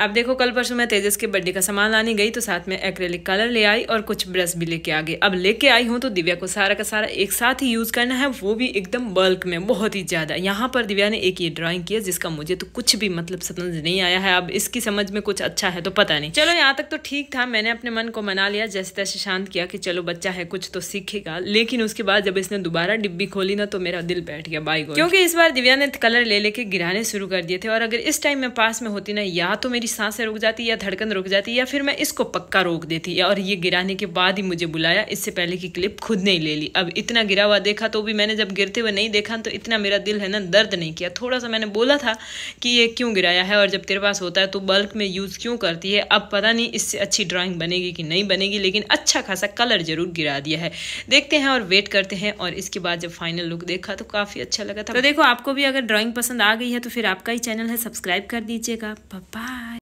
अब देखो कल परसों मैं तेजस के बर्थडे का सामान लाने गई तो साथ में एक्रेलिक कलर ले आई और कुछ ब्रश भी लेके आ गई अब लेके आई हूँ तो दिव्या को सारा का सारा एक साथ ही यूज़ करना है वो भी एकदम बल्क में बहुत ही ज़्यादा यहाँ पर दिव्या ने एक ये ड्राइंग किया जिसका मुझे तो कुछ भी मतलब समझ नहीं आया है अब इसकी समझ में कुछ अच्छा है तो पता नहीं चलो यहाँ तक तो ठीक था मैंने अपने मन को मना लिया जैसे तैसे शांत किया कि चलो बच्चा है कुछ तो सीखेगा लेकिन उसके बाद जब इसने दोबारा डिब्बी खोली ना तो मेरा दिल बैठ गया बाई क्योंकि इस बार दिव्या ने कलर ले लेके गिराने शुरू कर दिए थे और अगर इस टाइम में पास में होती ना या तो मेरी मेरी सांसें रुक जाती या धड़कन रुक जाती या फिर मैं इसको पक्का रोक देती और ये गिराने के बाद ही मुझे बुलाया इससे पहले की क्लिप खुद नहीं ले ली अब इतना गिरा हुआ देखा तो भी मैंने जब गिरते हुए नहीं देखा तो इतना मेरा दिल है ना दर्द नहीं किया थोड़ा सा मैंने बोला था कि ये क्यों गिराया है और जब तेरे पास होता है तो बल्क में यूज़ क्यों करती है अब पता नहीं इससे अच्छी ड्राॅइंग बनेगी कि नहीं बनेगी लेकिन अच्छा खासा कलर जरूर गिरा दिया है देखते हैं और वेट करते हैं और इसके बाद जब फाइनल लुक देखा तो काफ़ी अच्छा लगा था तो देखो आपको भी अगर ड्राॅइंग पसंद आ गई है तो फिर आपका ही चैनल है सब्सक्राइब कर दीजिएगा बाय